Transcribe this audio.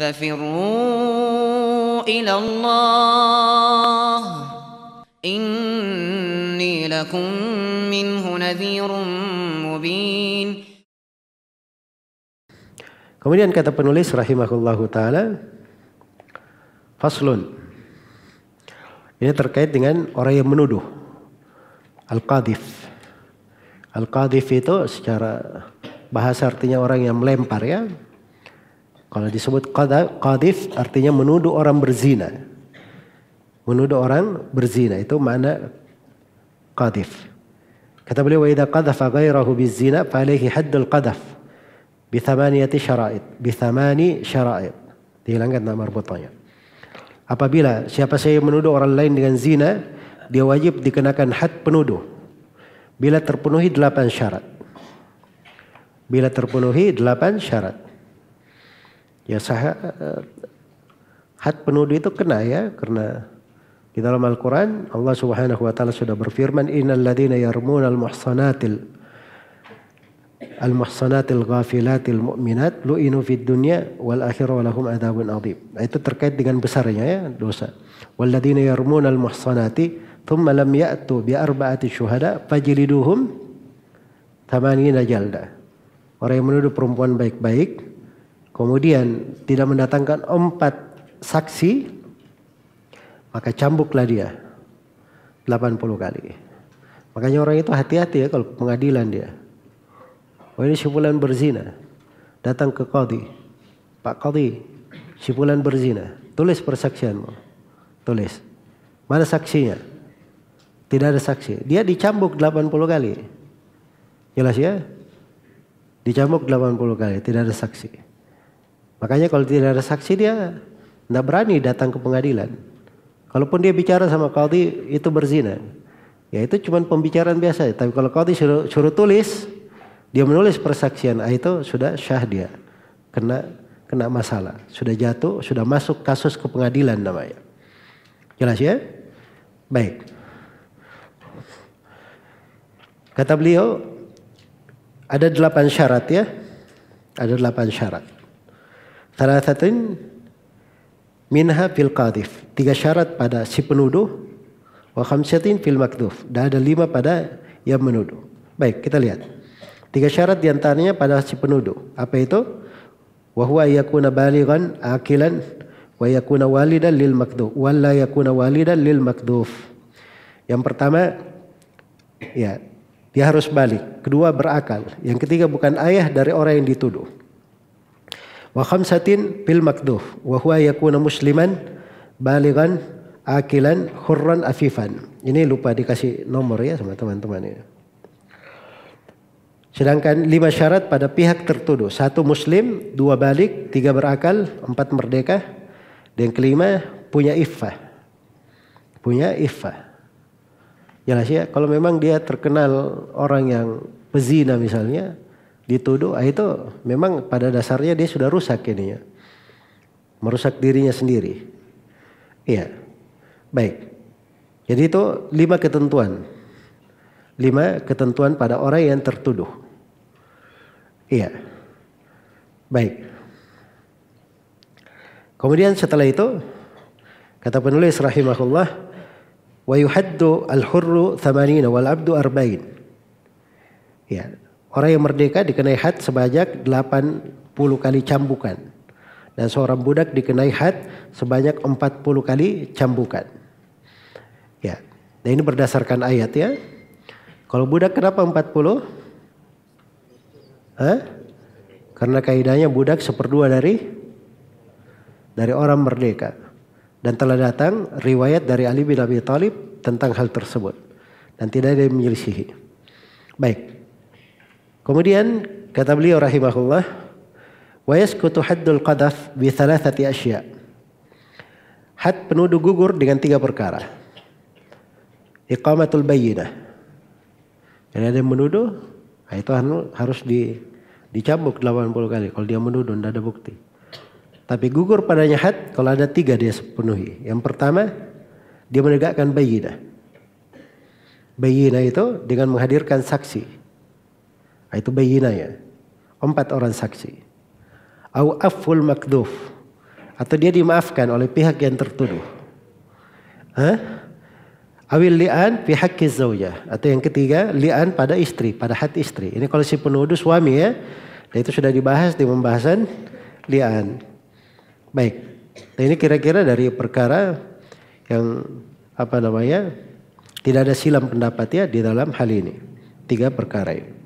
ففروا إلى الله إني لكم منه نذير مبين Kemudian kata penulis rahimahullahu taala faslun Ini terkait dengan orang yang menuduh al qadif al qadif itu secara bahasa artinya orang yang melempar ya. Kalau disebut qadif artinya menuduh orang berzina. Menuduh orang berzina itu mana qadif. Kata beliau, "Idza qadhafa ghairahu bizina fa alayhi haddul qadhaf bi thamaniyati syara'id, bi thamani syara'id." Dihilangkan nama rubutnya. Apabila siapa saja menuduh orang lain dengan zina, dia wajib dikenakan had penuduh. Bila terpenuhi delapan syarat. Bila terpenuhi delapan syarat. Ya sah eh, had penuduh itu kena ya karena di dalam Al-Quran Allah subhanahu wa ta'ala sudah berfirman Innal ladzina yarmuna al-muhsanatil Al-muhsanatil ghafilatil mu'minat Lu'inu fid dunya wal akhirah lahum adzabun adzim nah, Itu terkait dengan besarnya ya dosa Walladhina yarmuna al-muhsanati Thumma lam ya'tu bi arba'ati syuhada Fajliduhum Tamanina jalda Orang yang menuduh perempuan baik-baik kemudian tidak mendatangkan empat saksi, maka cambuklah dia 80 kali. Makanya orang itu hati-hati ya kalau pengadilan dia. Oh ini simpulan berzina. Datang ke Kodi. Pak Qadi, simpulan berzina. Tulis persaksianmu. Tulis. Mana saksinya? Tidak ada saksi. Dia dicambuk 80 kali. Jelas ya? Dicambuk 80 kali, tidak ada saksi. Makanya kalau tidak ada saksi dia tidak berani datang ke pengadilan. Kalaupun dia bicara sama kaudi itu berzina. Ya itu cuma pembicaraan biasa. Tapi kalau kaudi suruh, suruh tulis, dia menulis persaksian ah, itu sudah syah dia. Kena kena masalah. Sudah jatuh, sudah masuk kasus ke pengadilan namanya. Jelas ya? Baik. Kata beliau, ada delapan syarat ya. Ada delapan syarat. Thalathatin minha fil qadif. Tiga syarat pada si penuduh. Wa khamsatin fil makduf. Dan ada lima pada yang menuduh. Baik, kita lihat. Tiga syarat diantaranya pada si penuduh. Apa itu? Wa huwa yakuna balighan akilan wa yakuna walidan lil makduf wa la yakuna walidan lil makduf yang pertama ya dia harus balik kedua berakal yang ketiga bukan ayah dari orang yang dituduh wa khamsatin bil makduh wa huwa yakuna musliman balighan akilan hurran afifan. Ini lupa dikasih nomor ya sama teman-teman ini Sedangkan lima syarat pada pihak tertuduh. Satu muslim, dua balik, tiga berakal, empat merdeka. Dan kelima punya iffah. Punya iffah. Jelas ya, kalau memang dia terkenal orang yang pezina misalnya, dituduh ah, itu memang pada dasarnya dia sudah rusak ini ya. Merusak dirinya sendiri. Iya. Baik. Jadi itu lima ketentuan. Lima ketentuan pada orang yang tertuduh. Iya. Baik. Kemudian setelah itu kata penulis rahimahullah wa yuhaddu al-hurru thamanina wal 'abdu arba'in Ya, Orang yang merdeka dikenai had sebanyak 80 kali cambukan. Dan seorang budak dikenai had sebanyak 40 kali cambukan. Ya. Dan nah ini berdasarkan ayat ya. Kalau budak kenapa 40? Hah? Karena kaidahnya budak seperdua dari dari orang merdeka. Dan telah datang riwayat dari Ali bin Abi Thalib tentang hal tersebut. Dan tidak ada yang menyelisihi. Baik. Kemudian kata beliau rahimahullah, wa yaskutu haddul qadhaf bi thalathati asya. Had penuduh gugur dengan tiga perkara. Iqamatul bayyinah. Jadi ada yang menuduh, nah itu harus di, dicambuk 80 kali. Kalau dia menuduh, tidak ada bukti. Tapi gugur padanya had kalau ada tiga dia sepenuhi. Yang pertama, dia menegakkan bayina, bayina itu dengan menghadirkan saksi. Ah, itu ya, Empat orang saksi. Au aful makduf. Atau dia dimaafkan oleh pihak yang tertuduh. Hah? Awil li'an pihak kizawya. Atau yang ketiga, li'an pada istri, pada hati istri. Ini kalau si penuduh suami ya. Dan itu sudah dibahas di pembahasan li'an. Baik. Dan nah, ini kira-kira dari perkara yang apa namanya tidak ada silam pendapat ya di dalam hal ini. Tiga perkara ini.